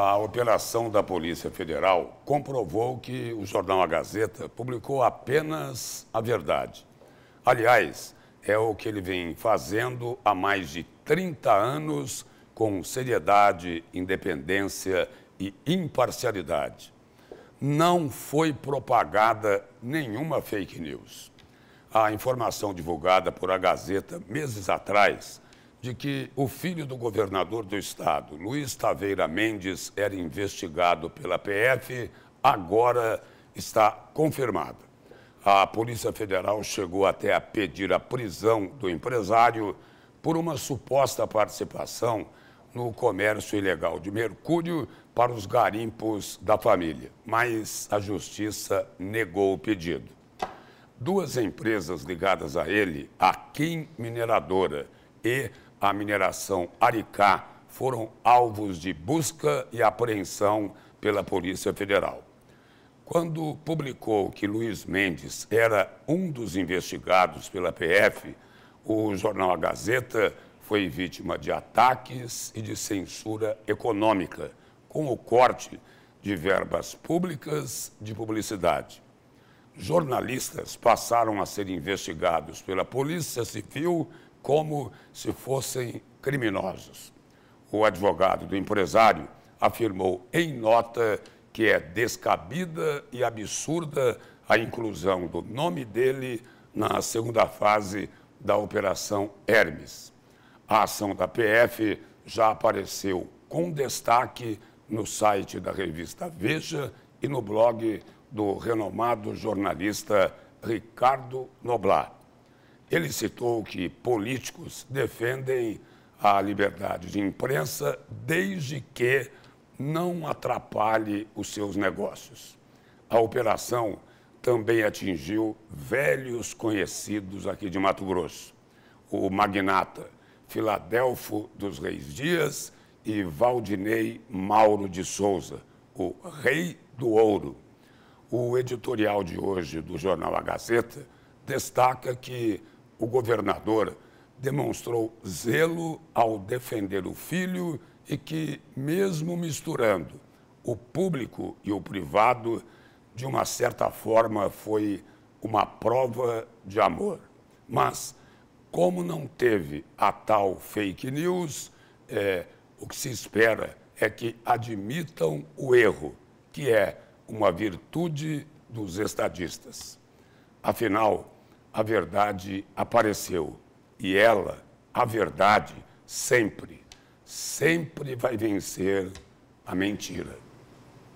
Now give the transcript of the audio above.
A operação da Polícia Federal comprovou que o jornal A Gazeta publicou apenas a verdade. Aliás, é o que ele vem fazendo há mais de 30 anos com seriedade, independência e imparcialidade. Não foi propagada nenhuma fake news. A informação divulgada por A Gazeta meses atrás de que o filho do governador do estado, Luiz Taveira Mendes, era investigado pela PF, agora está confirmada. A Polícia Federal chegou até a pedir a prisão do empresário por uma suposta participação no comércio ilegal de mercúrio para os garimpos da família, mas a justiça negou o pedido. Duas empresas ligadas a ele, a Kim Mineradora e a mineração Aricá foram alvos de busca e apreensão pela Polícia Federal. Quando publicou que Luiz Mendes era um dos investigados pela PF, o jornal A Gazeta foi vítima de ataques e de censura econômica, com o corte de verbas públicas de publicidade. Jornalistas passaram a ser investigados pela Polícia Civil como se fossem criminosos. O advogado do empresário afirmou em nota que é descabida e absurda a inclusão do nome dele na segunda fase da Operação Hermes. A ação da PF já apareceu com destaque no site da revista Veja e no blog do renomado jornalista Ricardo Noblat. Ele citou que políticos defendem a liberdade de imprensa desde que não atrapalhe os seus negócios. A operação também atingiu velhos conhecidos aqui de Mato Grosso: o magnata Filadelfo dos Reis Dias e Valdinei Mauro de Souza, o Rei do Ouro. O editorial de hoje do jornal A Gazeta destaca que o governador demonstrou zelo ao defender o filho e que, mesmo misturando o público e o privado, de uma certa forma foi uma prova de amor. Mas, como não teve a tal fake news, é, o que se espera é que admitam o erro, que é uma virtude dos estadistas. Afinal, a verdade apareceu. E ela, a verdade, sempre, sempre vai vencer a mentira.